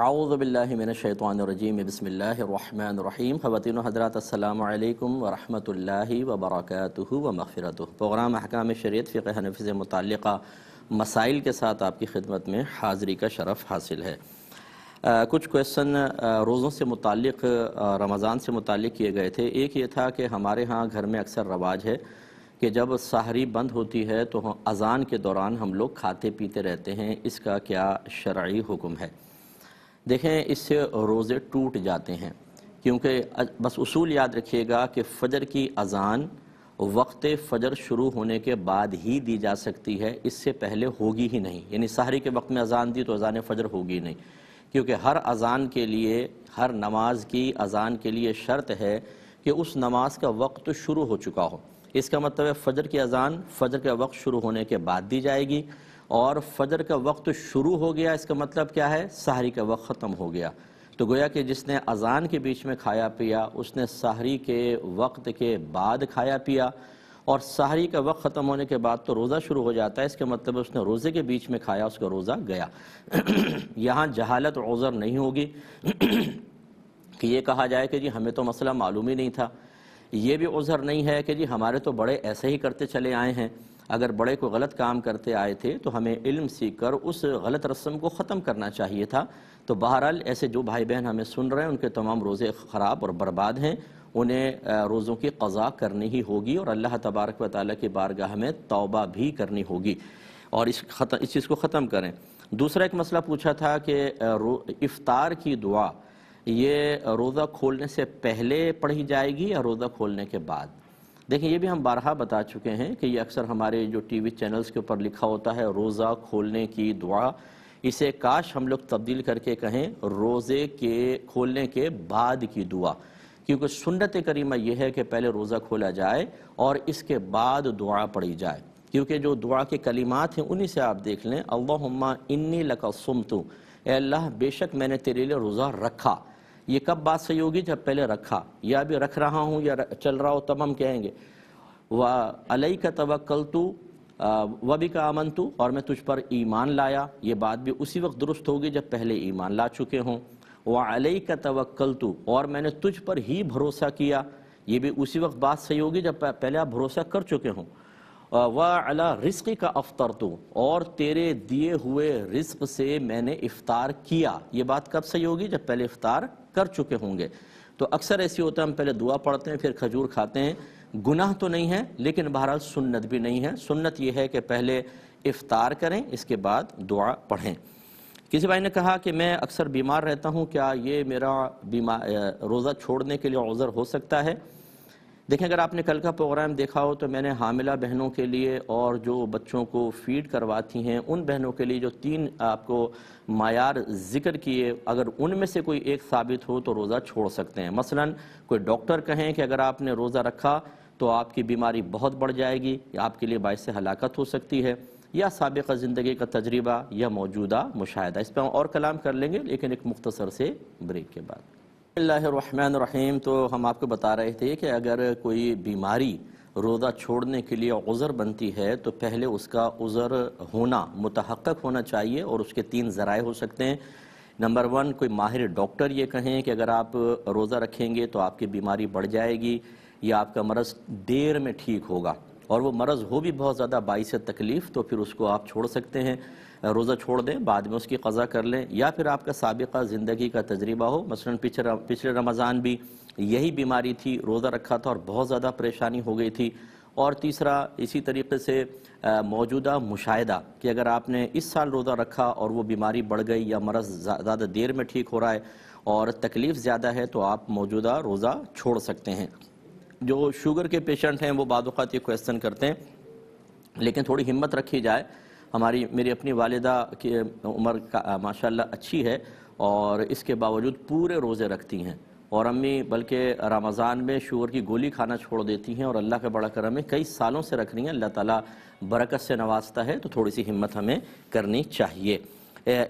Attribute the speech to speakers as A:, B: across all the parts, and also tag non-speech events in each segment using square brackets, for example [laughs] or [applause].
A: हज़रत व मफ़रत प्रोग्राम अहकाम शरीत फ़िक से मुतल मसाइल के साथ आपकी खिदमत में हाज़िरी का शरफ़ हासिल है आ, कुछ क्वेश्चन रोज़ों से मुतल रमज़ान से मुतल किए गए थे एक ये था कि हमारे यहाँ घर में अक्सर रवाज है कि जब सहरी बंद होती है तो अज़ान के दौरान हम लोग खाते पीते रहते हैं इसका क्या शरा हुक्म है देखें इससे रोज़े टूट जाते हैं क्योंकि बस उसूल याद रखिएगा कि फ़जर की अज़ान वक्त फ़जर शुरू होने के बाद ही दी जा सकती है इससे पहले होगी ही नहीं यानी सहरी के वक्त में अज़ान दी तो अज़ान फ़जर होगी नहीं क्योंकि हर अज़ान के लिए हर नमाज की अज़ान के लिए शर्त है कि उस नमाज का वक्त शुरू हो चुका हो इसका मतलब है फ़जर की अज़ान फ़जर का वक्त शुरू होने के बाद दी जाएगी और फजर का वक्त शुरू हो गया इसका मतलब क्या है सहरी का वक्त ख़त्म हो गया तो गोया कि जिसने अजान के बीच में खाया पिया उसने सहरी के वक्त के बाद खाया पिया और सहरी का वक्त ख़त्म होने के बाद तो रोज़ा शुरू हो जाता है इसके मतलब उसने रोज़े के बीच में खाया उसका रोज़ा गया [clears throat] यहाँ जहालत ओज़र नहीं होगी [clears throat] कि ये कहा जाए कि जी हमें तो मसला मालूम ही नहीं था ये भी उज़र नहीं है कि जी हमारे तो बड़े ऐसे ही करते चले आए हैं अगर बड़े को गलत काम करते आए थे तो हमें इल्म सीख कर उस गलत रस्म को ख़त्म करना चाहिए था तो बहरहाल ऐसे जो भाई बहन हमें सुन रहे हैं उनके तमाम रोज़े ख़राब और बर्बाद हैं उन्हें रोज़ों की कज़ा करनी ही होगी और अल्लाह तबारक व ताली की बारगाह में तोबा भी करनी होगी और इस खत इस चीज़ को ख़त्म करें दूसरा एक मसला पूछा था कि इफ़ार की दुआ ये रोज़ा खोलने से पहले पढ़ी जाएगी या रोज़ा खोलने के बाद देखिए ये भी हम बारहा बता चुके हैं कि ये अक्सर हमारे जो टीवी चैनल्स के ऊपर लिखा होता है रोज़ा खोलने की दुआ इसे काश हम लोग तब्दील करके कहें रोज़े के खोलने के बाद की दुआ क्योंकि सुन्नत करीमा यह है कि पहले रोज़ा खोला जाए और इसके बाद दुआ पढ़ी जाए क्योंकि जो दुआ के कलिमात हैं उन्हीं से आप देख लें अल्लाह इन्नी लका तू अल्लाह बेशक मैंने तेरे लिए रोज़ा रखा ये कब बात सही होगी जब पहले रखा या अभी रख रहा हूँ या चल रहा हो तब हम कहेंगे व अलई का तवक्ल तू व भी का अमन तू और मैं तुझ पर ईमान लाया ये बात भी उसी वक्त दुरुस्त होगी जब पहले ईमान ला चुके हों व अलई का तवक्ल तू और मैंने तुझ पर ही भरोसा किया ये भी उसी वक्त बात सही होगी जब पहले आप भरोसा कर चुके हों व अला रिस्क का अफ्तर तू और तेरे दिए हुए रिस्क से मैंने इफ्तार किया ये बात कब सही होगी जब पहले इफ्तार कर चुके होंगे तो अक्सर ऐसे होता है हम पहले दुआ पढ़ते हैं फिर खजूर खाते हैं गुनाह तो नहीं है लेकिन बहरहाल सुन्नत भी नहीं है सुन्नत यह है कि पहले इफ़ार करें इसके बाद दुआ पढ़ें किसी भाई ने कहा कि मैं अक्सर बीमार रहता हूँ क्या ये मेरा बीमा रोज़ा छोड़ने के लिए उज़र हो सकता है देखें अगर आपने कल का प्रोग्राम देखा हो तो मैंने हामिला बहनों के लिए और जो बच्चों को फीड करवाती हैं उन बहनों के लिए जो तीन आपको मायार जिक्र किए अगर उनमें से कोई एक साबित हो तो रोज़ा छोड़ सकते हैं मसलन कोई डॉक्टर कहें कि अगर आपने रोज़ा रखा तो आपकी बीमारी बहुत बढ़ जाएगी आपके लिए बायस हलाकत हो सकती है या सबका ज़िंदगी का तजर्बा या मौजूदा मुशाह इस पर हम और कलाम कर लेंगे लेकिन एक मुख्तसर से ब्रेक के बाद रहीम तो हम आपको बता रहे थे कि अगर कोई बीमारी रोज़ा छोड़ने के लिए उज़र बनती है तो पहले उसका उज़र होना मुतहक़ होना चाहिए और उसके तीन ज़राए हो सकते हैं नंबर वन कोई माहिर डॉक्टर ये कहें कि अगर आप रोज़ा रखेंगे तो आपकी बीमारी बढ़ जाएगी या आपका मरज़ देर में ठीक होगा और वो मरज़ हो भी बहुत ज़्यादा बाईस तकलीफ़ तो फिर उसको आप छोड़ सकते हैं रोज़ा छोड़ दें बाद में उसकी कज़ा कर लें या फिर आपका सबका ज़िंदगी का तजर्बा हो मसला पिछले पिछले रमज़ान भी यही बीमारी थी रोज़ा रखा था और बहुत ज़्यादा परेशानी हो गई थी और तीसरा इसी तरीके से मौजूदा मुशाहिदा कि अगर आपने इस साल रोज़ा रखा और वो बीमारी बढ़ गई या मरज़ ज़्यादा देर में ठीक हो रहा है और तकलीफ़ ज़्यादा है तो आप मौजूदा रोज़ा छोड़ सकते हैं जो शुगर के पेशेंट हैं वो बाद ये क्वेश्चन करते हैं लेकिन थोड़ी हिम्मत रखी जाए हमारी मेरी अपनी वालदा की उम्र का अच्छी है और इसके बावजूद पूरे रोज़े रखती हैं और अम्मी बल्कि रमज़ान में शुगर की गोली खाना छोड़ देती हैं और अल्लाह का बड़ा करम है कई सालों से रख रही हैं अल्लाह ताला बरकत से नवाजता है तो थोड़ी सी हिम्मत हमें करनी चाहिए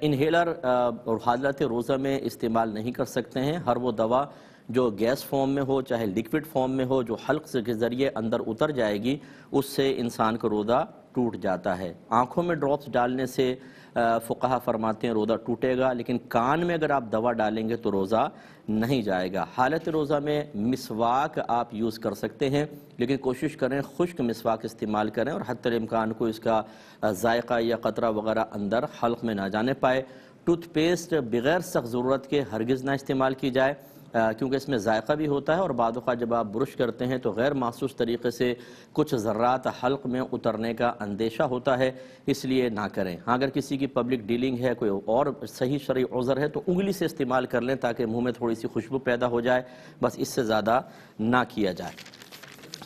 A: इन्हेलर और हालत रोज़ा में इस्तेमाल नहीं कर सकते हैं हर वो दवा जो गैस फॉर्म में हो चाहे लिक्विड फॉर्म में हो जो हल्क के ज़रिए अंदर उतर जाएगी उससे इंसान को रोज़ा टूट जाता है आँखों में ड्रॉप्स डालने से फ़ुकाहा फरमाते हैं रोज़ा टूटेगा लेकिन कान में अगर आप दवा डालेंगे तो रोज़ा नहीं जाएगा हालत रोज़ा में मिसवाक आप यूज़ कर सकते हैं लेकिन कोशिश करें खुश्क मिसवाक इस्तेमाल करें और हद इम्कान को इसका जायका या कतरा वगैरह अंदर हल्क में ना जाने पाए टूथपेस्ट बगैर सख्त ज़रूरत के हरगज़ ना इस्तेमाल की जाए क्योंकि इसमें जायका भी होता है और बाद जब आप ब्रश करते हैं तो गैर मासूस तरीके से कुछ ज़रात हल्क में उतरने का अंदेशा होता है इसलिए ना करें हाँ अगर किसी की पब्लिक डीलिंग है कोई और सही शरी उज़र है तो उंगली से इस्तेमाल कर लें ताकि मुँह में थोड़ी सी खुशबू पैदा हो जाए बस इससे ज़्यादा ना किया जाए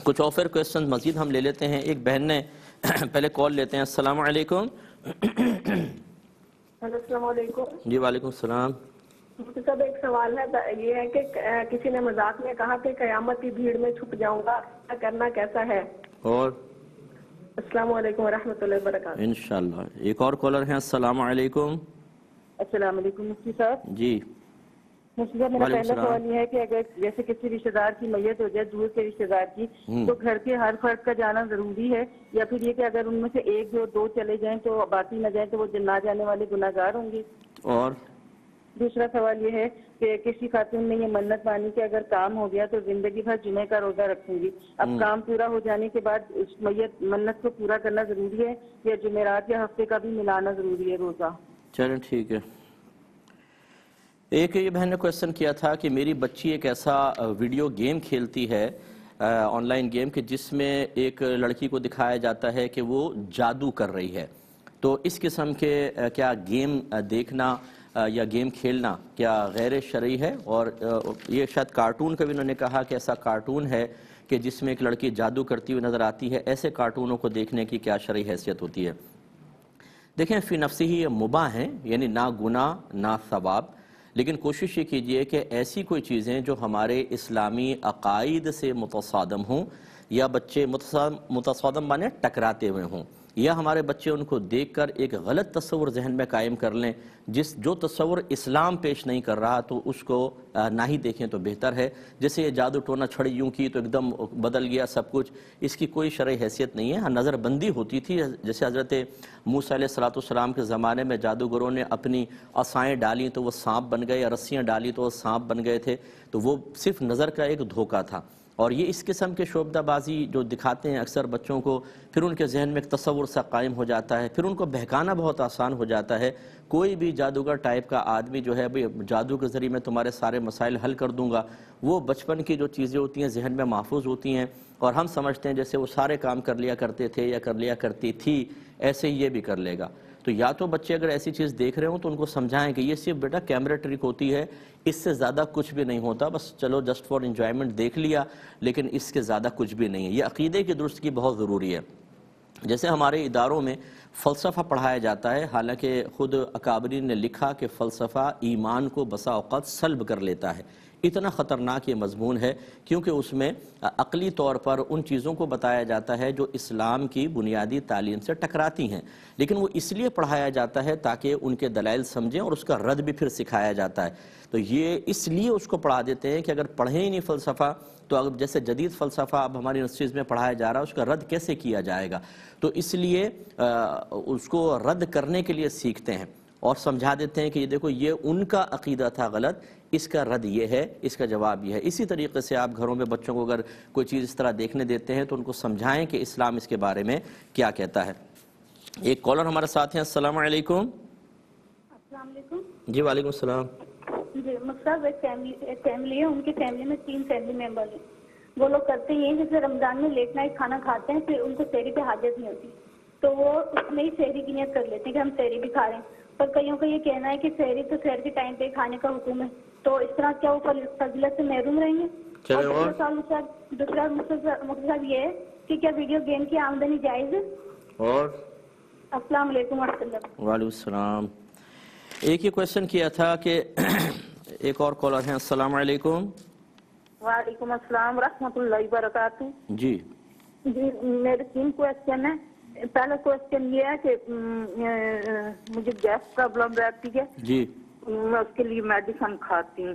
A: कुछ ऑफर क्वेश्चन मज़ीद हम ले लेते हैं एक बहन ने [clears throat] पहले कॉल लेते हैं असलकुम जी वालेकुम सलाम तो सब एक सवाल है ये है कि किसी ने मजाक में कहा कि कयामत की भीड़ में छुप जाऊंगा करना कैसा है और अस्सलाम वालेकुम व बरकातहू इंशाल्लाह एक और कॉलर हैं अस्सलाम वालेकुम अस्सलाम वालेकुम मुफ्ती साहब जी मुफ्ती साहब मेरा पहला सवाल ये है कि अगर जैसे किसी रिश्तेदार की मैयत हो जाए दूर के रिश्तेदार की हम्म। तो घर के हर फर्द का जाना जरूरी है या फिर ये कि अगर उनमें से एक दो दो चले जाएं तो बाकी न जाए तो वो ना जाने वाले गुनागार होंगे और दूसरा सवाल ये है कि किसी खातून ने ये मन्नत मानी कि अगर काम हो गया तो जिंदगी भर जुमे का रोजा रखूंगी अब हम्म। काम पूरा हो जाने के बाद उस मैयत मन्नत को पूरा करना जरूरी है या जुमेरात या हफ्ते का भी मिलाना जरूरी है रोजा चलो ठीक है एक ये बहन ने क्वेश्चन किया था कि मेरी बच्ची एक ऐसा वीडियो गेम खेलती है ऑनलाइन गेम के जिसमें एक लड़की को दिखाया जाता है कि वो जादू कर रही है तो इस किस्म के क्या गेम देखना या गेम खेलना क्या गैर शर्य है और ये शायद कार्टून का भी उन्होंने कहा कि ऐसा कार्टून है कि जिसमें एक लड़की जादू करती हुई नज़र आती है ऐसे कार्टूनों को देखने की क्या शर्य हैसियत होती है देखें फिर नफसी ही ये मुबा हैं यानी ना गुना ना सवाब लेकिन कोशिश ये कीजिए कि ऐसी कोई चीज़ें जो हमारे इस्लामी अकायद से मुतसादम हों या बच्चे मुतसादम माने टकराते हुए हों या हमारे बच्चे उनको देख कर एक गलत तस्वुर जहन में कायम कर लें जिस जो तस्वुर इस्लाम पेश नहीं कर रहा तो उसको ना ही देखें तो बेहतर है जैसे ये जादू टोना छड़ी यूँ की तो एकदम बदल गया सब कुछ इसकी कोई शर हैसियत नहीं है हाँ नज़रबंदी होती थी जैसे हज़रत मूसा सलातम के ज़माने में जादूगरों ने अपनी असाएँ डाली तो वह सांप बन गए रस्सियाँ डाली तो वह सांप बन गए थे तो वो सिर्फ नज़र का एक धोखा था और ये इस किस्म के शोबदाबाजी जो दिखाते हैं अक्सर बच्चों को फिर उनके जहन में एक तस्वुर सा कायम हो जाता है फिर उनको बहकाना बहुत आसान हो जाता है कोई भी जादूगर टाइप का आदमी जो है भाई जादू के ज़रिए मैं तुम्हारे सारे मसाइल हल कर दूंगा वो बचपन की जो चीज़ें होती हैं जहन में महफूज होती हैं और हम समझते हैं जैसे वो सारे काम कर लिया करते थे या कर लिया करती थी ऐसे ही ये भी कर लेगा तो या तो बच्चे अगर ऐसी चीज़ देख रहे हो तो उनको समझाएं कि ये सिर्फ बेटा कैमरा ट्रिक होती है इससे ज़्यादा कुछ भी नहीं होता बस चलो जस्ट फॉर इन्जॉयमेंट देख लिया लेकिन इसके ज़्यादा कुछ भी नहीं है ये अकीदे की की बहुत ज़रूरी है जैसे हमारे इदारों में फ़लसफ़ा पढ़ाया जाता है हालांकि ख़ुद अकाबरी ने लिखा कि फ़लसफ़ा ईमान को बसा अवत सलब कर लेता है इतना ख़तरनाक ये मजमून है क्योंकि उसमें अकली तौर पर उन चीज़ों को बताया जाता है जो इस्लाम की बुनियादी तालीम से टकराती हैं लेकिन वो इसलिए पढ़ाया जाता है ताकि उनके दलाइल समझें और उसका रद्द भी फिर सिखाया जाता है तो ये इसलिए उसको पढ़ा देते हैं कि अगर पढ़ें ही नहीं फ़लसफ़ा तो अब जैसे जदीद फ़लसफ़ा अब हमारी यूनिवर्सिटीज़ में पढ़ाया जा रहा है उसका रद्द कैसे किया जाएगा तो इसलिए उसको रद्द करने के लिए सीखते हैं और समझा देते हैं कि ये देखो ये उनका अकीदा था गलत इसका रद्द ये है इसका जवाब ये है इसी तरीके से आप घरों में बच्चों को अगर कोई चीज़ इस तरह देखने देते हैं तो उनको समझाएं कि इस्लाम इसके बारे में क्या कहता है एक कॉलर हमारे साथ हैं असल जी वाले जी मकसद एक फैमिली है उनकी फैमिली में तीन फैमिली मेम्बर हैं वो लोग करते ही हैं जैसे रमज़ान में लेट नाइट खाना खाते हैं फिर उनको शहरी पे हाजत नहीं होती तो वो उसमें ही शहरी की नियत कर लेते हैं कि हम शहरी भी खा रहे हैं पर कईयों का ये कहना है कि शहरी तो शहर के टाइम पे खाने का हुक्म है तो इस तरह क्या वो फजीलत से महरूम रहेंगे दूसरा मुख्य साहब ये है कि क्या वीडियो गेम की आमदनी जायज है और अस्सलाम वालेकुम एक ही क्वेश्चन किया था कि [clears throat] एक और कॉलर है अस्सलाम वालेकुम वालेकुम अस्सलाम रहमतुल्लाहि बरकातहू जी जी मेरे तीन क्वेश्चन है पहला क्वेश्चन ये है कि मुझे गैस प्रॉब्लम रहती है जी मैं उसके लिए मेडिसिन खाती हूँ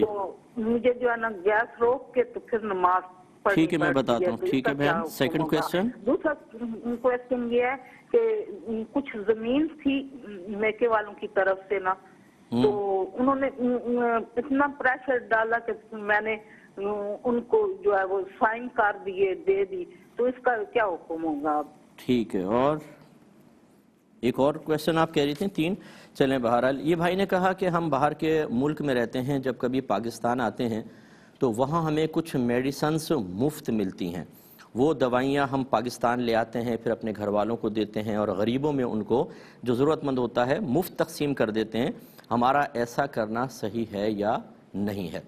A: तो मुझे जो है ना गैस रोक के तो फिर नमाज ठीक है मैं बताता हूँ ठीक है बहन सेकंड क्वेश्चन दूसरा क्वेश्चन ये है कि कुछ जमीन थी मेके वालों की तरफ से ना हम्म। तो उन्होंने इतना प्रेशर डाला कि मैंने उनको जो है वो साइन कर दिए दे दी तो इसका क्या हुक्म होगा आप ठीक है और एक और क्वेश्चन आप कह रही थी तीन चलें बहरहाल ये भाई ने कहा कि हम बाहर के मुल्क में रहते हैं जब कभी पाकिस्तान आते हैं तो वहाँ हमें कुछ मेडिसन्स मुफ्त मिलती हैं वो दवाइयाँ हम पाकिस्तान ले आते हैं फिर अपने घर वालों को देते हैं और गरीबों में उनको जो ज़रूरतमंद होता है मुफ्त तकसीम कर देते हैं हमारा ऐसा करना सही है या नहीं है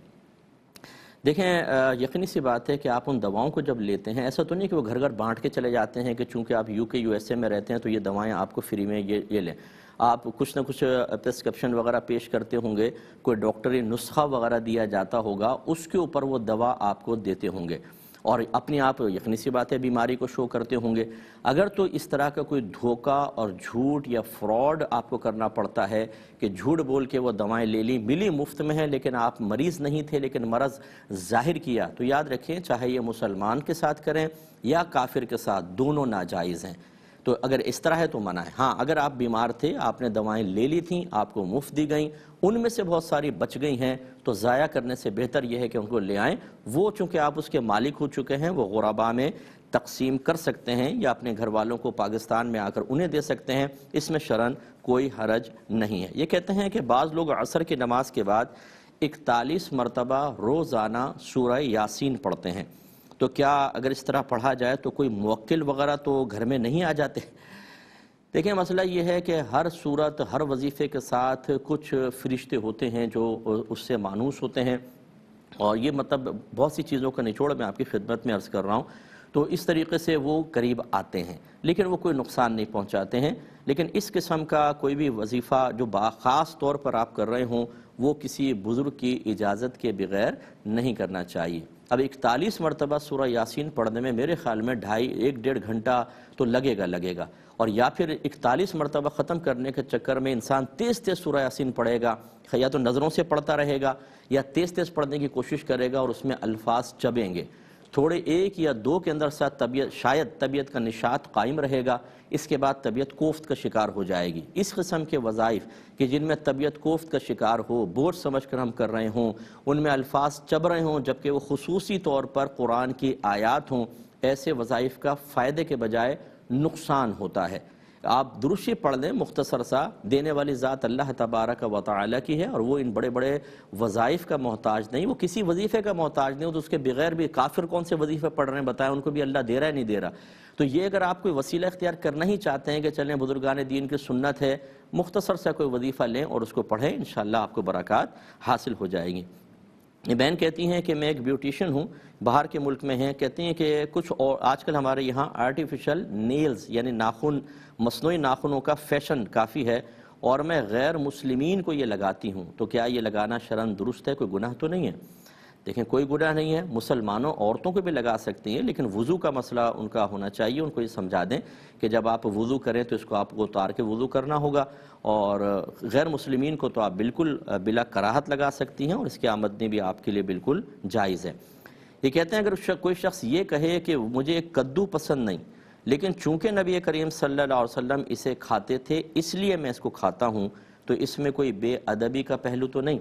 A: देखें यकीनी सी बात है कि आप उन दवाओं को जब लेते हैं ऐसा तो नहीं कि वो घर घर बांट के चले जाते हैं कि चूँकि आप यू के यू एस ए में रहते हैं तो ये दवाएँ आपको फ्री में ये ये लें आप कुछ ना कुछ प्रिस्क्रिप्शन वगैरह पेश करते होंगे कोई डॉक्टरी नुस्खा वगैरह दिया जाता होगा उसके ऊपर वो दवा आपको देते होंगे और अपने आप यखनी सी बात है बीमारी को शो करते होंगे अगर तो इस तरह का कोई धोखा और झूठ या फ्रॉड आपको करना पड़ता है कि झूठ बोल के वो दवाएं ले ली मिली मुफ्त में है लेकिन आप मरीज़ नहीं थे लेकिन मरज़ जाहिर किया तो याद रखें चाहे ये मुसलमान के साथ करें या काफिर के साथ दोनों नाजायज़ हैं तो अगर इस तरह है तो मना है हाँ अगर आप बीमार थे आपने दवाएं ले ली थी आपको मुफ्त दी गई उनमें से बहुत सारी बच गई हैं तो ज़ाया करने से बेहतर यह है कि उनको ले आएँ वो चूँकि आप उसके मालिक हो चुके हैं वो गुराबा में तकसीम कर सकते हैं या अपने घर वालों को पाकिस्तान में आकर उन्हें दे सकते हैं इसमें शरण कोई हरज नहीं है ये कहते हैं कि बाज़ लोग असर की नमाज के बाद इकतालीस मरतबा रोज़ाना शुरह यासीन पढ़ते हैं तो क्या अगर इस तरह पढ़ा जाए तो कोई मक्ल वगैरह तो घर में नहीं आ जाते देखिए मसला ये है कि हर सूरत हर वजीफ़े के साथ कुछ फरिश्ते होते हैं जो उससे मानूस होते हैं और ये मतलब बहुत सी चीज़ों का निचोड़ मैं आपकी खिदमत में अर्ज़ कर रहा हूँ तो इस तरीके से वो करीब आते हैं लेकिन वो कोई नुकसान नहीं पहुँचाते हैं लेकिन इस किस्म का कोई भी वजीफ़ा जो बाख़ास तौर पर आप कर रहे हों वो किसी बुज़ुर्ग की इजाज़त के बगैर नहीं करना चाहिए अब इकतालीस मरतबा सूर्य यासिन पढ़ने में मेरे ख्याल में ढाई एक डेढ़ घंटा तो लगेगा लगेगा और या फिर इकतालीस मरतबा ख़त्म करने के चक्कर में इंसान तेज़ तेज़ सूर्य यासिन पढ़ेगा या तो नज़रों से पढ़ता रहेगा या तेज़ तेज़ पढ़ने की कोशिश करेगा और उसमें अल्फाज चबेंगे थोड़े एक या दो के अंदर सा तबीयत शायद तबीयत का निशात कायम रहेगा इसके बाद तबीयत कोफ्त का शिकार हो जाएगी इस कस्म के वज़ाइफ कि जिनमें तबीयत कोफ्त का शिकार हो बोझ समझ कर हम कर रहे हों उनमें अल्फाज चब रहे हों जबकि वो खसूसी तौर पर कुरान की आयात हों ऐसे वज़ाइफ का फ़ायदे के बजाय नुकसान होता है आप दुरुशी पढ़ लें मुख्तसर सा देने वाली ज़ात अल्लाह तबारक व वाल की है और वो इन बड़े बड़े वज़ाइफ का मोहताज नहीं वो किसी वजीफ़े का मोहताज नहीं हो तो उसके बगैर भी काफिर कौन से वजीफ़े पढ़ रहे हैं बताएं उनको भी अल्लाह दे रहा है नहीं दे रहा तो ये अगर आप कोई वसीला इख्तियार करना ही चाहते हैं कि चलें बुजुर्गान दीन की सुन्नत है मुख्तसर सा कोई वजीफ़ा लें और उसको पढ़ें इन आपको बरक़ात हासिल हो जाएगी बहन कहती हैं कि मैं एक ब्यूटिशन हूँ बाहर के मुल्क में हैं कहती हैं कि कुछ और आजकल हमारे यहाँ आर्टिफिशल नेल्स यानी नाखून मसनू नाखूनों का फैशन काफ़ी है और मैं गैर मुसलिमीन को ये लगाती हूँ तो क्या ये लगाना शरण दुरुस्त है कोई गुनाह तो नहीं है देखें कोई गुनाह नहीं है मुसलमानों औरतों को भी लगा सकती हैं लेकिन वज़ू का मसला उनका होना चाहिए उनको ये समझा दें कि जब आप वज़ू करें तो इसको आपको उतार के वज़ू करना होगा और गैर मुसलिमीन को तो आप बिल्कुल बिला कराहत लगा सकती हैं और इसकी आमदनी भी आपके लिए बिल्कुल जायज़ है ये कहते हैं अगर कोई शख्स ये कहे कि मुझे कद्दू पसंद नहीं लेकिन चूंकि नबी करीम सल्लल्लाहु अलैहि वसल्लम इसे खाते थे इसलिए मैं इसको खाता हूँ तो इसमें कोई बेअदबी का पहलू तो नहीं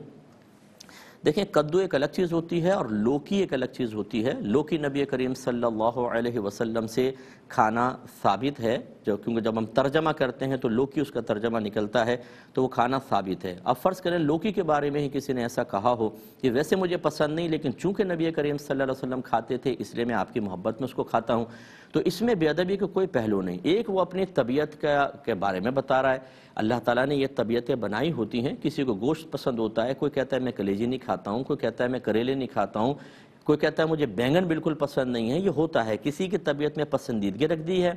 A: देखें कद्दू एक अलग चीज़ होती है और लोकी एक अलग चीज़ होती है लोकी नबी करीम सल्लल्लाहु अलैहि वसल्लम से खाना साबित है जो क्योंकि जब हम तर्जमा करते हैं तो लोकी उसका तर्जमा निकलता है तो वो खाना साबित है अब फ़र्ज़ करें लोकी के बारे में ही किसी ने ऐसा कहा हो कि वैसे मुझे पसंद नहीं लेकिन चूँकि नबी करीम सल वसम खाते थे इसलिए मैं आपकी मोहब्बत में उसको खाता हूँ तो इसमें बेअदबी का कोई पहलू नहीं एक वो अपनी तबीयत का के बारे में बता रहा है अल्लाह ताला ने ये तबीयतें बनाई होती हैं किसी को गोश्त पसंद होता है कोई कहता है मैं कलेजी नहीं खाता हूँ कोई कहता है मैं करेले नहीं खाता हूँ कोई कहता है मुझे बैंगन बिल्कुल पसंद नहीं है ये होता है किसी की तबीयत में पसंदीदगी रख दी है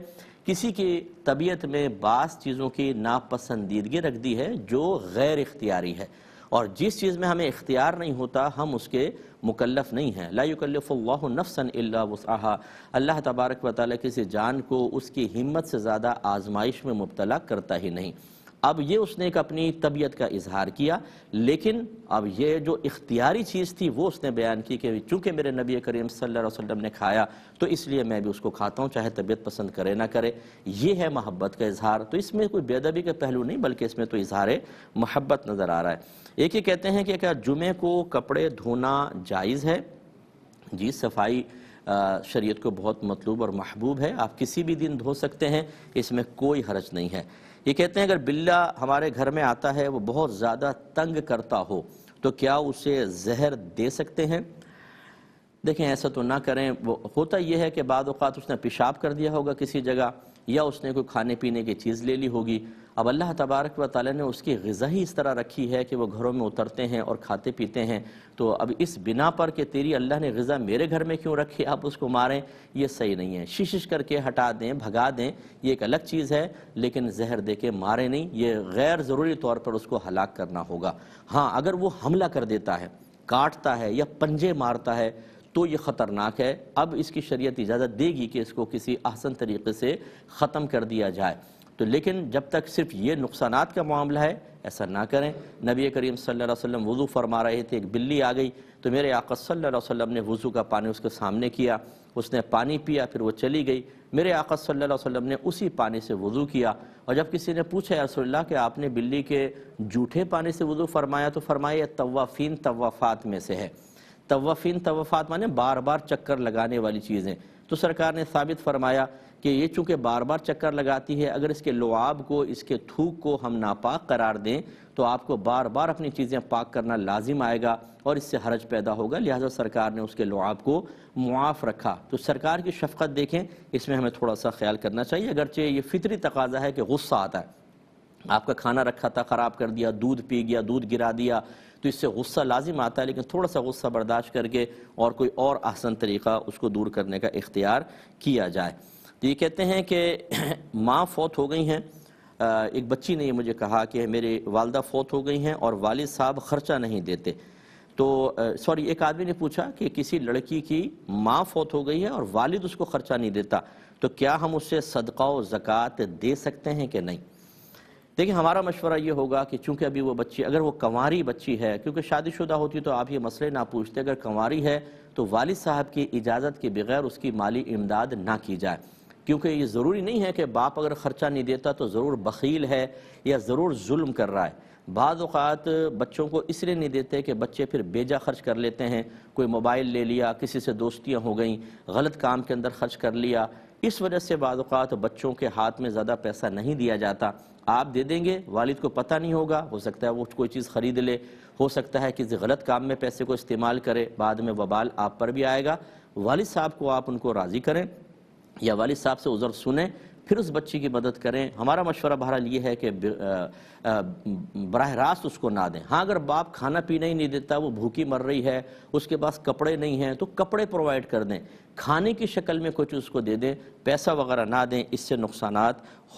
A: किसी की तबीयत में बास चीज़ों की नापसंदीदगी रख दी है जो गैर इख्तियारी है और जिस चीज़ में हमें इख्तियार नहीं होता हम उसके मुकलफ नहीं हैं लाकल्फ़ल्ला नफसन वसहा अल्लाह तबारक वाली किसी जान को उसकी हिम्मत से ज़्यादा आजमाइश में मुबतला करता ही नहीं अब ये उसने एक अपनी तबीयत का इजहार किया लेकिन अब ये जो इख्तियारी चीज़ थी वो उसने बयान की कि चूँकि मेरे नबी करीम सल्लल्लाहु अलैहि वसल्लम ने खाया तो इसलिए मैं भी उसको खाता हूँ चाहे तबीयत पसंद करे ना करे ये है मोहब्बत का इजहार तो इसमें कोई बेदबी का पहलू नहीं बल्कि इसमें तो इजहार मोहब्बत नज़र आ रहा है एक ये कहते हैं कि क्या जुमे को कपड़े धोना जायज़ है जी सफाई शरीयत को बहुत मतलूब और महबूब है आप किसी भी दिन धो सकते हैं इसमें कोई हरज नहीं है ये कहते हैं अगर बिल्ला हमारे घर में आता है वो बहुत ज़्यादा तंग करता हो तो क्या उसे जहर दे सकते हैं देखें ऐसा तो ना करें वो होता यह है कि बाद उसने पेशाब कर दिया होगा किसी जगह या उसने कोई खाने पीने की चीज़ ले ली होगी अब अल्लाह तबारक व ताली ने उसकी गज़ा ही इस तरह रखी है कि वह घरों में उतरते हैं और खाते पीते हैं तो अब इस बिना पर कि तेरी अल्लाह ने गज़ा मेरे घर में क्यों रखी आप उसको मारें ये सही नहीं है शीशिश करके हटा दें भगा दें ये एक अलग चीज़ है लेकिन जहर दे के मारें नहीं ये गैर ज़रूरी तौर पर उसको हलाक करना होगा हाँ अगर वो हमला कर देता है काटता है या पंजे मारता है तो ये ख़तरनाक है अब इसकी शरीयत इजाज़त देगी कि इसको किसी आसन तरीके से ख़त्म कर दिया जाए तो लेकिन जब तक सिर्फ ये नुकसान का मामला है ऐसा ना करें नबी करीम सल्लल्लाहु अलैहि वसल्लम वज़ू फरमा रहे थे एक बिल्ली आ गई तो मेरे आका सल्लल्लाहु अलैहि वसल्लम ने वज़ू का पानी उसके सामने किया उसने पानी पिया फिर वो चली गई मेरे आका सल्लल्लाहु अलैहि वसल्लम ने उसी पानी से वज़ू किया और जब किसी ने पूछा रसोल्ला कि आपने बिल्ली के जूठे पानी से वज़ू फरमाया तो फरमाया तवाफ़ीन तवाफ़ात में से है तवाफ़ीन तवाफ़ात माने बार बार चक्कर लगाने वाली चीज़ें तो सरकार ने साबित फरमाया कि ये चूँकि बार बार चक्कर लगाती है अगर इसके लुआब को इसके थूक को हम नापाक करार दें तो आपको बार बार अपनी चीज़ें पाक करना लाजिम आएगा और इससे हरज पैदा होगा लिहाजा सरकार ने उसके लुआब को मुआफ़ रखा तो सरकार की शफकत देखें इसमें हमें थोड़ा सा ख्याल करना चाहिए अगरचे ये फितरी तकाजा है कि गुस्सा आता है आपका खाना रखा था ख़राब कर दिया दूध पी गया दूध गिरा दिया तो इससे गुस्सा लाजिम आता है लेकिन थोड़ा सा गुस्सा बर्दाश्त करके और कोई और आसन तरीक़ा उसको दूर करने का इख्तियार किया जाए तो ये कहते हैं कि [clears throat] माँ फौत हो गई हैं एक बच्ची ने मुझे कहा कि मेरे वालदा फौत हो गई हैं और वालिद साहब ख़र्चा नहीं देते तो सॉरी एक आदमी ने पूछा कि किसी लड़की की माँ फौत हो गई है और वालिद उसको ख़र्चा नहीं देता तो क्या हम उससे सदका व ज़क़़त दे सकते हैं कि नहीं देखिए हमारा मशवरा ये होगा कि चूंकि अभी वो बच्ची अगर वो कंवारी बच्ची है क्योंकि शादीशुदा होती तो आप ये मसले ना पूछते अगर कंवारी है तो वालिद साहब की इजाज़त के बगैर उसकी माली इमदाद ना की जाए क्योंकि ये ज़रूरी नहीं है कि बाप अगर ख़र्चा नहीं देता तो ज़रूर बखील है या ज़रूर जुल्म कर रहा है बाज़ात बच्चों को इसलिए नहीं देते कि बच्चे फिर बेजा खर्च कर लेते हैं कोई मोबाइल ले लिया किसी से दोस्तियाँ हो गई गलत काम के अंदर खर्च कर लिया इस वजह से बाज़ात बच्चों के हाथ में ज़्यादा पैसा नहीं दिया जाता आप दे देंगे वालिद को पता नहीं होगा हो सकता है वो कोई चीज़ ख़रीद ले हो सकता है किसी गलत काम में पैसे को इस्तेमाल करे बाद में वबाल आप पर भी आएगा वालिद साहब को आप उनको राज़ी करें या वालिद साहब से उज़र सुने फिर उस बच्ची की मदद करें हमारा मशवरा बहरहाल ये है कि बरह रास्त उसको ना दें हाँ अगर बाप खाना पीना ही नहीं देता वो भूखी मर रही है उसके पास कपड़े नहीं हैं तो कपड़े प्रोवाइड कर दें खाने की शक्ल में कुछ उसको दे दें पैसा वगैरह ना दें इससे नुकसान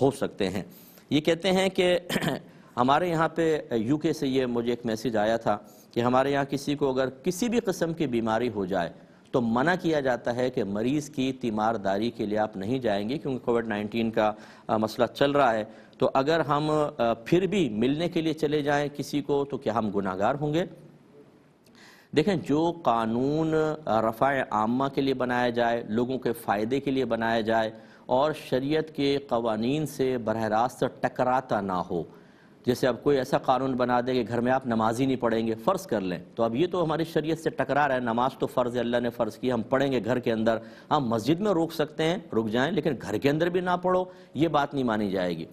A: हो सकते हैं ये कहते हैं कि [clears throat] हमारे यहाँ पे यूके से ये मुझे एक मैसेज आया था कि हमारे यहाँ किसी को अगर किसी भी कस्म की बीमारी हो जाए तो मना किया जाता है कि मरीज़ की तीमारदारी के लिए आप नहीं जाएंगे क्योंकि कोविड नाइन्टीन का मसला चल रहा है तो अगर हम फिर भी मिलने के लिए चले जाएं किसी को तो क्या हम गुनागार होंगे देखें जो कानून रफ़ा आमा के लिए बनाया जाए लोगों के फ़ायदे के लिए बनाया जाए और शरीयत के कवानीन से बरह रास्त टकराता ना हो जैसे अब कोई ऐसा कानून बना दे कि घर में आप नमाज ही नहीं पढ़ेंगे फ़र्ज़ कर लें तो अब ये तो हमारी शरीयत से टकरा रहा है नमाज तो फ़र्ज़ अल्लाह ने फ़र्ज़ की हम पढ़ेंगे घर के अंदर हम हाँ, मस्जिद में रोक सकते हैं रुक जाएँ लेकिन घर के अंदर भी ना पढ़ो ये बात नहीं मानी जाएगी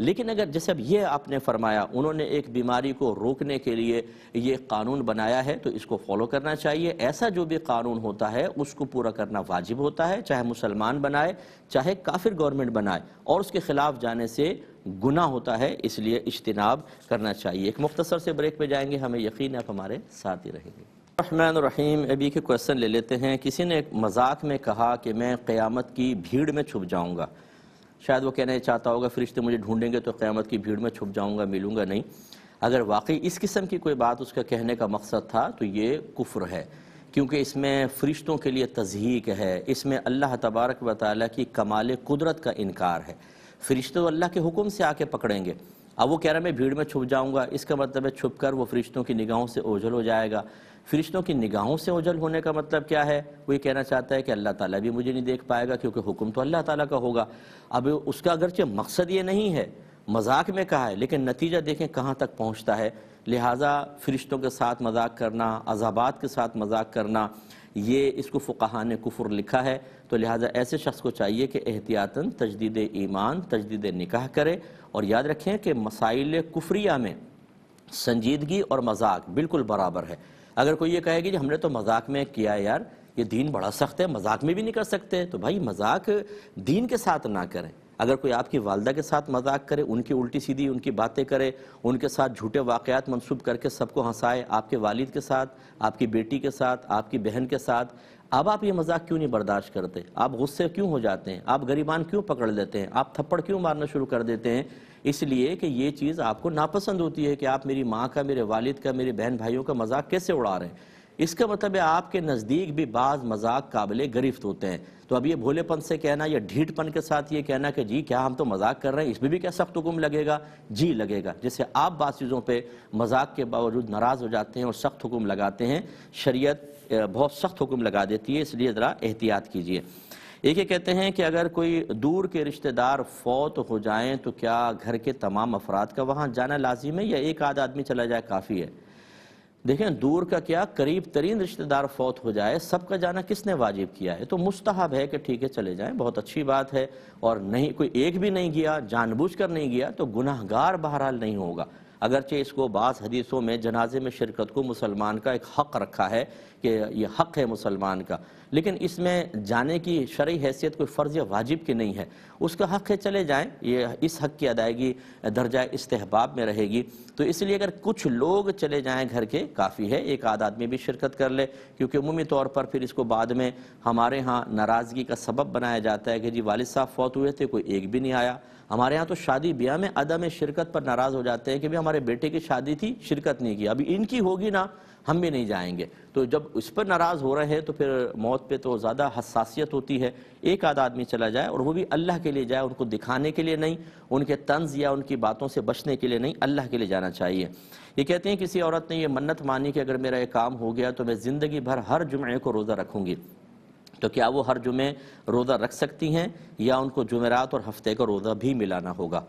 A: लेकिन अगर जैसे अब ये आपने फरमाया उन्होंने एक बीमारी को रोकने के लिए ये कानून बनाया है तो इसको फॉलो करना चाहिए ऐसा जो भी कानून होता है उसको पूरा करना वाजिब होता है चाहे मुसलमान बनाए चाहे काफिर गवर्नमेंट बनाए और उसके ख़िलाफ़ जाने से गुना होता है इसलिए इज्तनाब करना चाहिए एक मुख्तसर से ब्रेक पर जाएंगे हमें यकीन आप हमारे साथ ही रहेंगे रहमान रहीम अभी के क्वेश्चन ले लेते हैं किसी ने मजाक में कहा कि मैं क़यामत की भीड़ में छुप जाऊँगा शायद वो कहना चाहता होगा फरिश्ते मुझे ढूंढेंगे तो क़्यामत की भीड़ में छुप जाऊँगा मिलूंगा नहीं अगर वाकई इस किस्म की कोई बात उसका कहने का मकसद था तो ये कुफ्र है क्योंकि इसमें फ़रिश्तों के लिए तजहीक है इसमें अल्लाह तबारक व ताली की कमाल कुदरत का इनकार है फरिश्ते तो अल्लाह के हुक्म से आके पकड़ेंगे अब वो कह रहा मैं भीड़ में छुप जाऊँगा इसका मतलब है छुप कर वो फरिश्तों की निगाहों से ओझल हो जाएगा फरिश्तों की निगाहों से ओझल होने का मतलब क्या है वो ये कहना चाहता है कि अल्लाह ताला भी मुझे नहीं देख पाएगा क्योंकि हुक्म तो अल्लाह ताला का होगा अब उसका अगरचे मकसद ये नहीं है मजाक में कहा है लेकिन नतीजा देखें कहाँ तक पहुँचता है लिहाजा फरिश्तों के साथ मजाक करना अजाबात के साथ मजाक करना ये इसको फ़ुकाहा ने कुफ़ुर लिखा है तो लिहाजा ऐसे शख्स को चाहिए कि एहतियातन तजदीद ईमान तजदीद निकाह करे और याद रखें कि मसाइल कुफरिया में संजीदगी और मजाक बिल्कुल बराबर है अगर कोई ये कहेगी कि हमने तो मजाक में किया यार ये दीन बड़ा सख्त है मजाक में भी नहीं कर सकते तो भाई मजाक दीन के साथ ना करें अगर कोई आपकी वालदा के साथ मजाक करे उनकी उल्टी सीधी उनकी बातें करे उनके साथ झूठे वाक़ात मनसूब करके सबको हंसाए आपके वालिद के साथ आपकी बेटी के साथ आपकी बहन के साथ अब आप ये मजाक क्यों नहीं बर्दाश्त करते आप गुस्से क्यों हो जाते हैं आप गरीबान क्यों पकड़ लेते हैं आप थप्पड़ क्यों मारना शुरू कर देते हैं इसलिए कि ये चीज़ आपको नापसंद होती है कि आप मेरी माँ का मेरे वालिद का मेरे बहन भाइयों का मजाक कैसे उड़ा रहे हैं इसका मतलब है आपके नज़दीक भी बाज़ मजाक काबिल गिरफ्त होते हैं तो अब ये भोलेपन से कहना या ढीठपन के साथ ये कहना कि जी क्या हम तो मजाक कर रहे हैं इसमें भी क्या सख्त हुक्म लगेगा जी लगेगा जैसे आप बात चीज़ों पर मजाक के बावजूद नाराज़ हो जाते हैं और सख्त हुक्म लगाते हैं शरीयत बहुत सख्त हुक्म लगा देती है इसलिए ज़रा एहतियात कीजिए एक ये कहते हैं कि अगर कोई दूर के रिश्तेदार फौत हो जाएँ तो क्या घर के तमाम अफराद का वहाँ जाना लाजिम है या एक आध आदमी चला जाए काफ़ी है देखें दूर का क्या करीब तरीन रिश्तेदार फौत हो जाए सबका जाना किसने वाजिब किया है तो मुस्तहब है कि ठीक है चले जाएं बहुत अच्छी बात है और नहीं कोई एक भी नहीं गया जानबूझ कर नहीं गया तो गुनाहगार बहरहाल नहीं होगा अगरचे इसको बास हदीसों में जनाजे में शिरकत को मुसलमान का एक हक़ रखा है कि ये हक़ है मुसलमान का लेकिन इसमें जाने की शर्य हैसियत कोई फ़र्ज़ या वाजिब की नहीं है उसका हक़ है चले जाएँ ये इस हक़ की अदायगी दर्जा इस्तेहबाब में रहेगी तो इसलिए अगर कुछ लोग चले जाएँ घर के काफ़ी है एक आध आदमी भी शिरकत कर ले क्योंकि अमूमी तौर पर फिर इसको बाद में हमारे यहाँ नाराज़गी का सबब बनाया जाता है कि जी वालद साहब फौत हुए थे कोई एक भी नहीं आया हमारे यहाँ तो शादी ब्याह में अदम शिरकत पर नाराज़ हो जाते हैं कि भाई हमारे बेटे की शादी थी शिरकत नहीं की अभी इनकी होगी ना हम भी नहीं जाएंगे तो जब उस पर नाराज़ हो रहे हैं तो फिर मौत पे तो ज़्यादा हसासियत होती है एक आध आदमी चला जाए और वो भी अल्लाह के लिए जाए उनको दिखाने के लिए नहीं उनके तंज या उनकी बातों से बचने के लिए नहीं अल्लाह के लिए जाना चाहिए ये कहते हैं किसी औरत ने यह मन्नत मानी कि अगर मेरा ये काम हो गया तो मैं ज़िंदगी भर हर जुमे को रोज़ा रखूँगी तो क्या वो हर जुमे रोज़ा रख सकती हैं या उनको जुमेरात और हफ्ते का रोज़ा भी मिलाना होगा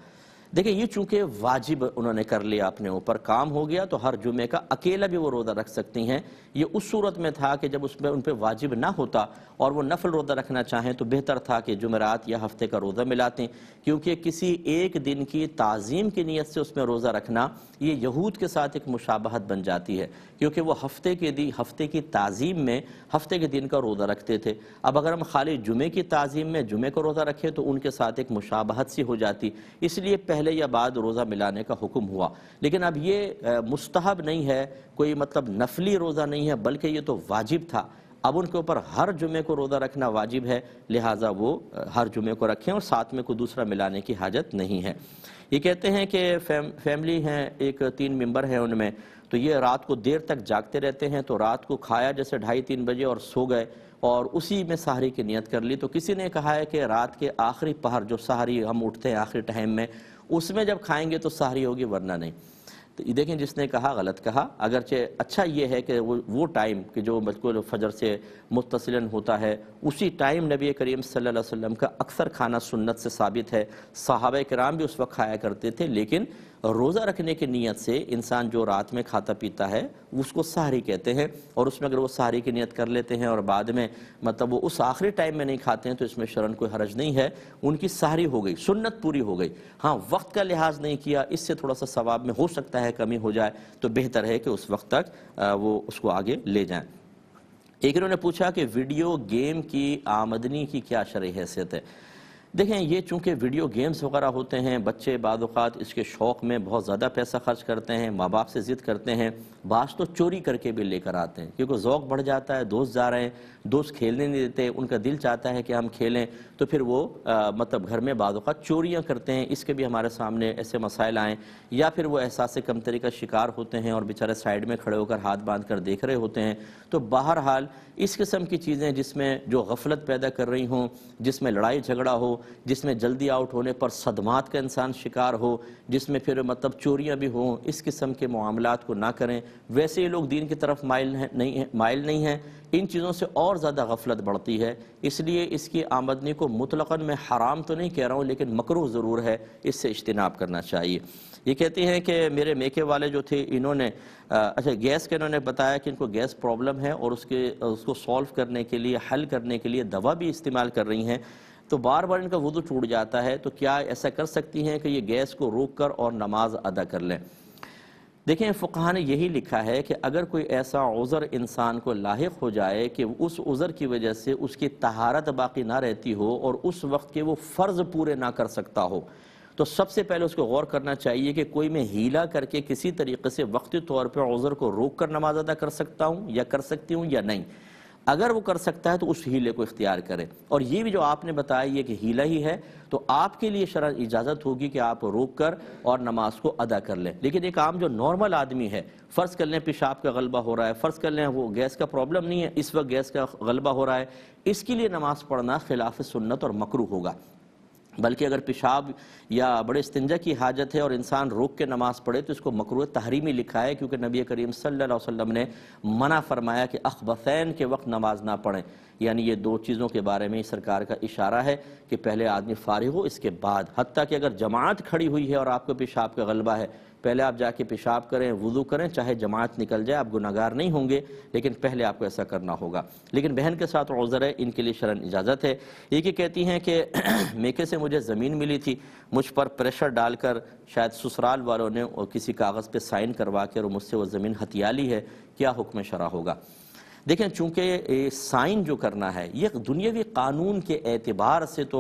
A: देखिए ये चूंकि वाजिब उन्होंने कर लिया अपने ऊपर काम हो गया तो हर जुमे का अकेला भी वो रोज़ा रख सकती हैं ये उस सूरत में था कि जब उसमें उन पर वाजिब ना होता और वो नफल रोज़ा रखना चाहें तो बेहतर था कि जुमेरात या हफ्ते का रोज़ा मिलाते क्योंकि किसी एक दिन की तज़ीम की नीयत से उसमें रोज़ा रखना ये यहूद के साथ एक मुशाबहत बन जाती है क्योंकि वो हफ्ते के दिन हफ्ते की ताज़ीम में हफ्ते के दिन का रोज़ा रखते थे अब अगर हम खाली जुमे की ताज़ीम में जुमे का रोज़ा रखें तो उनके साथ एक मुशाबहत सी हो जाती इसलिए पहले या बाद रोज़ा मिलाने का हुक्म हुआ लेकिन अब ये मुस्तहब नहीं है कोई मतलब नफली रोज़ा नहीं है बल्कि ये तो वाजिब था अब उनके ऊपर हर जुमे को रोज़ा रखना वाजिब है लिहाजा वो हर जुमे को रखें और साथ में कोई दूसरा मिलाने की हाजत नहीं है ये कहते हैं कि फैम, फैमिली हैं एक तीन मेंबर हैं उनमें तो ये रात को देर तक जागते रहते हैं तो रात को खाया जैसे ढाई तीन बजे और सो गए और उसी में सहारी की नियत कर ली तो किसी ने कहा है कि रात के आखिरी पहर जो सहारी हम उठते हैं आखिरी टाइम में उसमें जब खाएंगे तो सहारी होगी वरना नहीं तो देखें जिसने कहा गलत कहा अगरचे अच्छा ये है कि वो वो टाइम कि जो बिल्कुल फजर से मुतसिलन होता है उसी टाइम नबी करीम सल्लल्लाहु अलैहि वसल्लम का अक्सर खाना सुन्नत से साबित है साहब कराम भी उस वक्त खाया करते थे लेकिन रोज़ा रखने की नीयत से इंसान जो रात में खाता पीता है उसको सहरी कहते हैं और उसमें अगर वो सहरी की नीयत कर लेते हैं और बाद में मतलब वो उस आखिरी टाइम में नहीं खाते हैं तो इसमें शरण कोई हरज नहीं है उनकी सहरी हो गई सुन्नत पूरी हो गई हाँ वक्त का लिहाज नहीं किया इससे थोड़ा सा सवाब में हो सकता है कमी हो जाए तो बेहतर है कि उस वक्त तक वो उसको आगे ले जाएँ एक इन्होंने पूछा कि वीडियो गेम की आमदनी की क्या शर हैसियत है देखें ये चूँकि वीडियो गेम्स वगैरह होते हैं बच्चे बाद इसके शौक़ में बहुत ज़्यादा पैसा खर्च करते हैं माँ बाप से ज़िद करते हैं बास तो चोरी करके भी लेकर आते हैं क्योंकि ओक़ बढ़ जाता है दोस्त जा रहे हैं दोस्त खेलने नहीं देते उनका दिल चाहता है कि हम खेलें तो फिर वो आ, मतलब घर में बाद चोरियाँ करते हैं इसके भी हमारे सामने ऐसे मसाइल आएँ या फिर वो एहसास कम का शिकार होते हैं और बेचारे साइड में खड़े होकर हाथ बांध कर देख रहे होते हैं तो बहरहाल इस किस्म की चीज़ें जिसमें जो गफलत पैदा कर रही हों जिसमें लड़ाई झगड़ा हो जिसमें जल्दी आउट होने पर सदमात का इंसान शिकार हो जिसमें फिर मतलब चोरियाँ भी हों इस किस्म के मामला को ना करें वैसे ये लोग दीन की तरफ माइल नहीं है माइल नहीं हैं इन चीज़ों से और ज़्यादा गफलत बढ़ती है इसलिए इसकी आमदनी को मुतलकन मैं हराम तो नहीं कह रहा हूँ लेकिन मकरू ज़रूर है इससे इज्तनाब करना चाहिए ये कहती हैं कि मेरे मेके वाले जो थे इन्होंने अच्छा गैस के इन्होंने बताया कि इनको गैस प्रॉब्लम है और उसके उसको सॉल्व करने के लिए हल करने के लिए दवा भी इस्तेमाल कर रही हैं तो बार बार इनका वजू टूट जाता है तो क्या ऐसा कर सकती हैं कि ये गैस को रोक कर और नमाज अदा कर लें देखें फ़ुकहा ने यही लिखा है कि अगर कोई ऐसा उज़र इंसान को लाक हो जाए कि उस उज़र की वजह से उसकी तहारत बाकी ना रहती हो और उस वक्त के वो फ़र्ज़ पूरे ना कर सकता हो तो सबसे पहले उसको गौर करना चाहिए कि कोई मैं हीला करके किसी तरीके से वक्ती तौर पर उज़र को रोक कर नमाज अदा कर सकता हूँ या कर सकती हूँ या नहीं अगर वो कर सकता है तो उस हीले को इख्तियार करें और ये भी जो आपने बताया ये कि हीला ही है तो आपके लिए शरण इजाज़त होगी कि आप रोक कर और नमाज को अदा कर लें लेकिन एक आम जो नॉर्मल आदमी है फ़र्ज़ कर लें पेशाब का गलबा हो रहा है फ़र्ज़ कर लें वो गैस का प्रॉब्लम नहीं है इस वक्त गैस का गलबा हो रहा है इसके लिए नमाज़ पढ़ना खिलाफ सुन्नत और मकरू होगा बल्कि अगर पेशाब या बड़े इस्तंजा की हाजत है और इंसान रोक के नमाज पढ़े तो इसको मकरू तहरीमी लिखा है क्योंकि नबी करीम सल्लल्लाहु अलैहि वसल्लम ने मना फरमाया कि अखबैन के वक्त नमाज ना पढ़ें यानी ये दो चीज़ों के बारे में सरकार का इशारा है कि पहले आदमी फारिग हो इसके बाद हती कि अगर जमात खड़ी हुई है और आपको पेशाब का गलबा है पहले आप जाके पेशाब करें वज़ू करें चाहे जमात निकल जाए आप गुनागार नहीं होंगे लेकिन पहले आपको ऐसा करना होगा लेकिन बहन के साथ उज़र है इनके लिए शरण इजाज़त है एक ही कहती हैं कि [clears throat] मेके से मुझे ज़मीन मिली थी मुझ पर प्रेशर डालकर शायद ससुराल वालों ने और किसी कागज़ पर साइन करवा कर मुझसे वो ज़मीन हथिया ली है क्या हुक्म शरा होगा देखें चूँकि साइन जो करना है ये दुनियावी कानून के एतबार से तो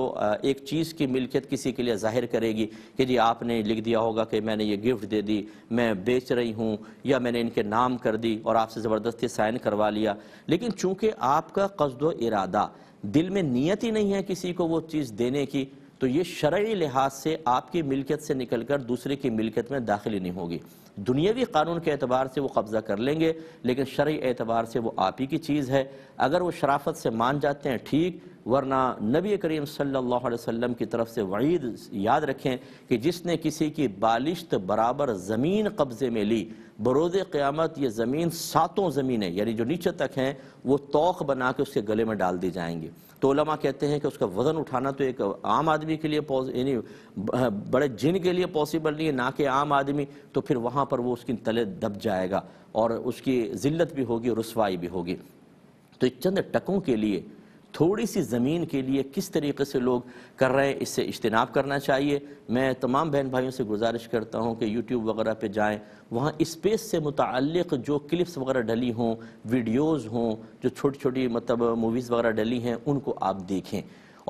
A: एक चीज़ की मिल्कियत किसी के लिए जाहिर करेगी कि जी आपने लिख दिया होगा कि मैंने ये गिफ्ट दे दी मैं बेच रही हूँ या मैंने इनके नाम कर दी और आपसे ज़बरदस्ती साइन करवा लिया लेकिन चूँकि आपका कस्द इरादा दिल में नीयत ही नहीं है किसी को वो चीज़ देने की तो ये शर्य लिहाज से आपकी मिल्कियत से निकलकर दूसरे की मिल्कियत में दाखिल नहीं होगी दुनियावी कानून के अतबार से वो कब्ज़ा कर लेंगे लेकिन शर्य एतबार से वो आप ही की चीज़ है अगर वो शराफत से मान जाते हैं ठीक वरना नबी करीम सल्लल्लाहु अलैहि वसल्लम की तरफ से वईद याद रखें कि जिसने किसी की बालिश्त बराबर ज़मीन कब्ज़े में ली बरोज़ क़्यामत ये ज़मीन सातों ज़मीनें यानी जो नीचे तक हैं वो तोख बना के उसके गले में डाल दी जाएंगी तो लमा कहते हैं कि उसका वज़न उठाना तो एक आम आदमी के लिए यानी बड़े जिन के लिए पॉसिबल नहीं है ना कि आम आदमी तो फिर वहाँ पर वो उसकी तले दब जाएगा और उसकी ज़िल्लत भी होगी रसवाई भी होगी तो चंद टकों के लिए थोड़ी सी ज़मीन के लिए किस तरीके से लोग कर रहे हैं इससे इज्तनाब करना चाहिए मैं तमाम बहन भाइयों से गुजारिश करता हूँ कि यूट्यूब वगैरह पर जाएँ वहाँ इस्पेस से मुतक जो क्लिप्स वगैरह डली हों वीडियोज़ हों जो छोटी छोटी मतलब मूवीज़ वगैरह डली हैं उनको आप देखें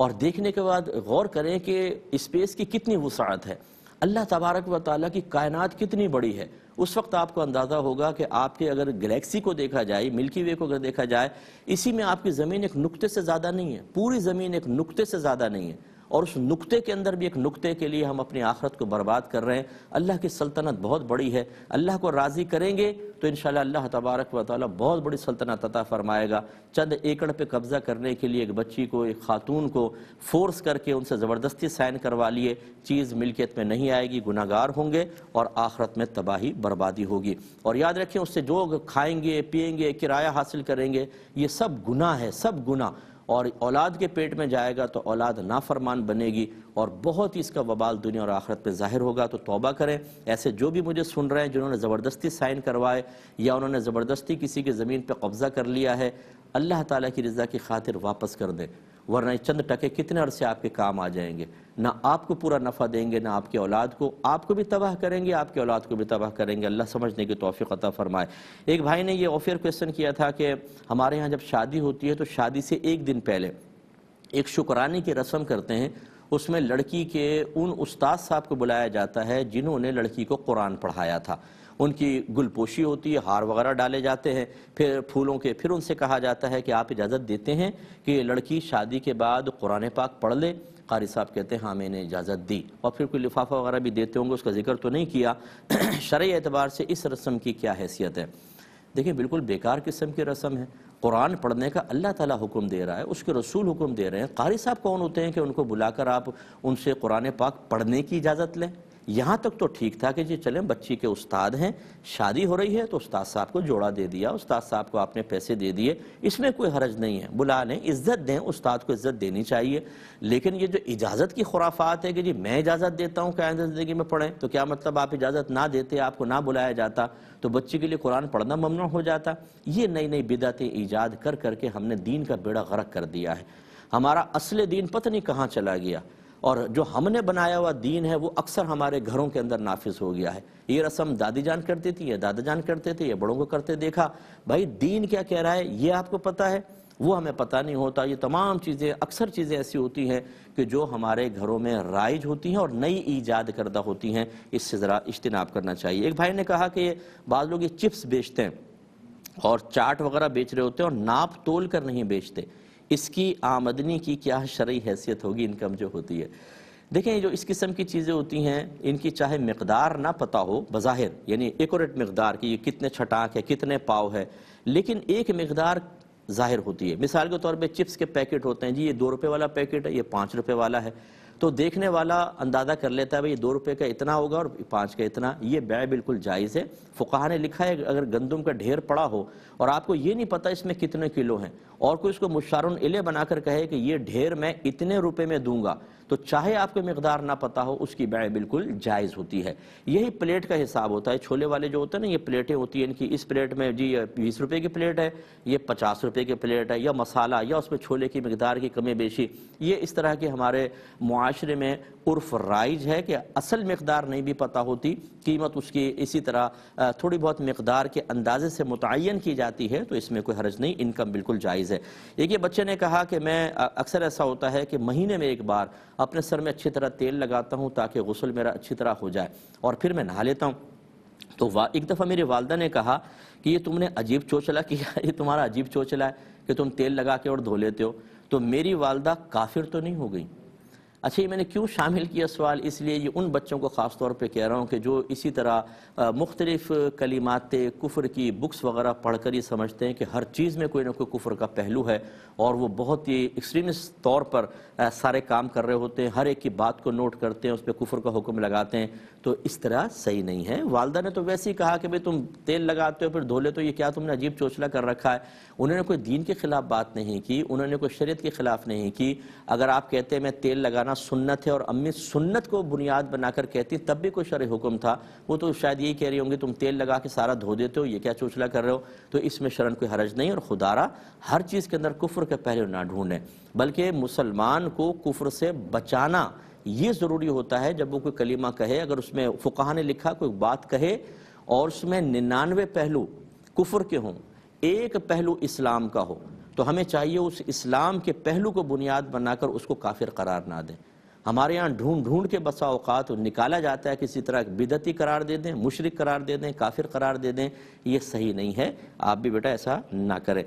A: और देखने के बाद गौर करें कि इस्पेस की कितनी वसात है अल्लाह तबारक व ताली की कायनात कितनी बड़ी है उस वक्त आपको अंदाज़ा होगा कि आपके अगर गलेक्सी को देखा जाए मिल्की वे को अगर देखा जाए इसी में आपकी ज़मीन एक नुक्ते से ज़्यादा नहीं है पूरी ज़मीन एक नुक्ते से ज़्यादा नहीं है और उस नुक्ते के अंदर भी एक नुक्ते के लिए हम अपनी आखरत को बर्बाद कर रहे हैं अल्लाह की सल्तनत बहुत बड़ी है अल्लाह को राज़ी करेंगे तो इन अल्लाह तबारक व ताली बहुत बड़ी सल्तनत अता फरमाएगा चंद एकड़ पे कब्ज़ा करने के लिए एक बच्ची को एक खातून को फोर्स करके उनसे ज़बरदस्ती साइन करवा लिए चीज़ मिल्कियत में नहीं आएगी गुनागार होंगे और आखरत में तबाही बर्बादी होगी और याद रखें उससे जो खाएंगे पियेंगे किराया हासिल करेंगे ये सब गुना है सब गुना और औलाद के पेट में जाएगा तो औलाद नाफरमान बनेगी और बहुत ही इसका वबाल दुनिया और आखरत में ज़ाहिर होगा तो तौबा करें ऐसे जो भी मुझे सुन रहे हैं जिन्होंने ज़बरदस्ती साइन करवाए या उन्होंने ज़बरदस्ती किसी की ज़मीन पर कब्ज़ा कर लिया है अल्लाह ताला की रज़ा की खातिर वापस कर दें वरना चंद टके कितने अरसे आपके काम आ जाएंगे ना आपको पूरा नफ़ा देंगे ना आपके औलाद को आपको भी तबाह करेंगे आपके औलाद को भी तबाह करेंगे अल्लाह समझने की तोफ़ी अता फ़रमाए एक भाई ने ये ऑफियर क्वेश्चन किया था कि हमारे यहाँ जब शादी होती है तो शादी से एक दिन पहले एक शुक्राने की रस्म करते हैं उसमें लड़की के उन उस्ताद साहब को बुलाया जाता है जिन्होंने लड़की को कुरान पढ़ाया था उनकी गुलपोशी होती है हार वगैरह डाले जाते हैं फिर फूलों के फिर उनसे कहा जाता है कि आप इजाज़त देते हैं कि लड़की शादी के बाद कुरान पाक पढ़ ले कारी साहब कहते हैं हाँ मैंने इजाज़त दी और फिर कोई लिफाफा वगैरह भी देते होंगे उसका जिक्र तो नहीं किया [clears throat] शर एतबार से इस रस्म की क्या हैसियत है देखिए बिल्कुल बेकार किस्म की रस्म है कुरान पढ़ने का अल्लाह ताला हुक्म दे रहा है उसके रसूल हुक्म दे रहे हैं कारी साहब कौन होते हैं कि उनको बुलाकर आप उनसे कुरान पाक पढ़ने की इजाज़त लें यहाँ तक तो ठीक था कि जी चलें बच्ची के उस्ताद हैं शादी हो रही है तो उस्ताद साहब को जोड़ा दे दिया उस्ताद साहब को आपने पैसे दे दिए इसमें कोई हर्ज नहीं है बुला लें इज्जत दें उस्ताद को इज्जत देनी चाहिए लेकिन ये जो इजाज़त की खुराफात है कि जी मैं इजाज़त देता हूँ क्या ज़िंदगी में पढ़ें तो क्या मतलब आप इजाज़त ना देते आपको ना बुलाया जाता तो बच्ची के लिए कुरान पढ़ना ममनू हो जाता ये नई नई बिदातें ईजाद कर करके हमने दीन का बेड़ा गर्क कर दिया है हमारा असल दीन पता नहीं कहाँ चला गया और जो हमने बनाया हुआ दीन है वो अक्सर हमारे घरों के अंदर नाफिज हो गया है ये रस्म दादी जान करती थी या दादा जान करते थे या बड़ों को करते देखा भाई दीन क्या कह रहा है ये आपको पता है वो हमें पता नहीं होता ये तमाम चीज़ें अक्सर चीज़ें ऐसी होती हैं कि जो हमारे घरों में राइज होती हैं और नई ईजाद करदा होती हैं इससे ज़रा इज्तनाब करना चाहिए एक भाई ने कहा कि बाद लोग ये चिप्स बेचते हैं और चाट वगैरह बेच रहे होते हैं और नाप तोल कर नहीं बेचते इसकी आमदनी की क्या शरय हैसियत होगी इनकम जो होती है देखें जो इस किस्म की चीज़ें होती हैं इनकी चाहे मकदार ना पता हो बज़ाहिर यानी एकट मकदार की ये कितने छटाक है कितने पाव है लेकिन एक मकदार ज़ाहिर होती है मिसाल के तौर पे चिप्स के पैकेट होते हैं जी ये दो रुपये वाला पैकेट है ये पाँच रुपये वाला है तो देखने वाला अंदाज़ा कर लेता है भाई ये दो रुपये का इतना होगा और पाँच का इतना ये बै बिल्कुल जायज़ है फ़ुकाहा ने लिखा है अगर गंदम का ढेर पड़ा हो और आपको ये नहीं पता इसमें कितने किलो हैं और कोई इसको मुशारन इले बनाकर कहे कि ये ढेर मैं इतने रुपए में दूंगा तो चाहे आपको मकदार ना पता हो उसकी बाय बिल्कुल जायज़ होती है यही प्लेट का हिसाब होता है छोले वाले जो होते हैं ना ये प्लेटें होती हैं इनकी इस प्लेट में जी बीस रुपये की प्लेट है ये पचास रुपये की प्लेट है या मसाला या उसमें छोले की मकदार की कमी बेशी ये इस तरह के हमारे माशरे में उर्फ राइज है कि असल मकदार नहीं भी पता होती कीमत उसकी इसी तरह थोड़ी बहुत मकदार के अंदाजे से मुतन की जाती है तो इसमें कोई हर्ज नहीं इनकम बिल्कुल जायज़ है एक ये बच्चे ने कहा कि मैं अक्सर ऐसा होता है कि महीने में एक बार अपने सर में अच्छी तरह तेल लगाता हूँ ताकि गसल मेरा अच्छी तरह हो जाए और फिर मैं नहा लेता हूँ तो वा एक दफ़ा मेरी वालदा ने कहा कि ये तुमने अजीब चोचला [laughs] किया ये तुम्हारा अजीब चोचला है कि तुम तेल लगा के और धो लेते हो तो मेरी वालदा काफिर तो नहीं हो गई अच्छा ये मैंने क्यों शामिल किया सवाल इसलिए ये उन बच्चों को ख़ास तौर पे कह रहा हूँ कि जो इसी तरह मुख्तलिफ़ कलीमात कुफर की बुक्स वगैरह पढ़ कर ये समझते हैं कि हर चीज़ में कोई ना कोई कुफर का पहलू है और वो बहुत ही एक्सट्रीमिस्ट तौर पर सारे काम कर रहे होते हैं हर एक की बात को नोट करते हैं उस पर कुफर का हुक्म लगाते हैं तो इस तरह सही नहीं है वालदा ने तो वैसे ही कहा कि भाई तुम तेल लगाते हो फिर धो ले तो ये क्या तुमने अजीब चोचला कर रखा है उन्होंने कोई दीन के ख़िलाफ़ बात नहीं की उन्होंने कोई शरीत के ख़िलाफ़ नहीं की अगर आप कहते हैं मैं तेल लगाना करना सुन्नत है और अम्मी सुन्नत को बुनियाद बनाकर कहती तब भी कोई शर हुक्म था वो तो शायद यही कह रही होंगी तुम तेल लगा के सारा धो देते हो ये क्या चोचला कर रहे हो तो इसमें शरण कोई हरज नहीं और खुदारा हर चीज़ के अंदर कुफ्र के पहले ना ढूंढें बल्कि मुसलमान को कुफ्र से बचाना ये ज़रूरी होता है जब वो कोई कलीमा कहे अगर उसमें फ़ुकाह ने लिखा कोई बात कहे और उसमें निन्यानवे पहलू कुफर के हों एक पहलू इस्लाम का हो तो हमें चाहिए उस इस्लाम के पहलू को बुनियाद बनाकर उसको काफिर करार ना दें हमारे यहाँ ढूंढ ढूंढ के बसा अवकात निकाला जाता है किसी तरह बिदती करार दे दें मुशरक करार दे दें काफिर करार दे दें ये सही नहीं है आप भी बेटा ऐसा ना करें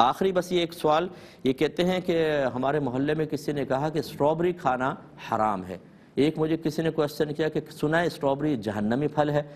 A: आखिरी बस ये एक सवाल ये कहते हैं कि हमारे मोहल्ले में किसी ने कहा कि स्ट्रॉबेरी खाना हराम है एक मुझे किसी ने क्वेश्चन किया कि सुना है स्ट्रॉबेरी जहन्नमी फल है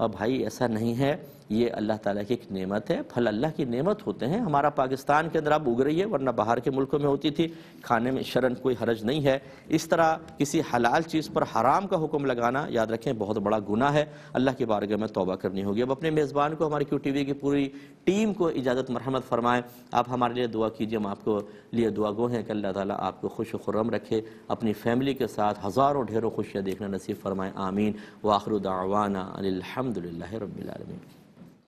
A: और भाई ऐसा नहीं है ये अल्लाह ताला की एक नेमत है फल अल्लाह की नेमत होते हैं हमारा पाकिस्तान के अंदर अब उग रही है वरना बाहर के मुल्कों में होती थी खाने में शरण कोई हरज नहीं है इस तरह किसी हलाल चीज़ पर हराम का हुक्म लगाना याद रखें बहुत बड़ा गुना है अल्लाह की बारे में तोबा करनी होगी अब अपने मेज़बान को हमारी क्यू टी की पूरी टीम को इजाज़त मरहमत फ़रमाएँ आप हमारे लिए दुआ कीजिए हम आपको लिए दुआ गो हैं कि अल्लाह ताली आपको खुश खुर्रम रखे अपनी फैमिली के साथ हज़ारों ढेरों खुशियाँ देखना नसीब फरमाएँ आमीन वाखरुदावाना अलहमदिल्ला रबीआलमीन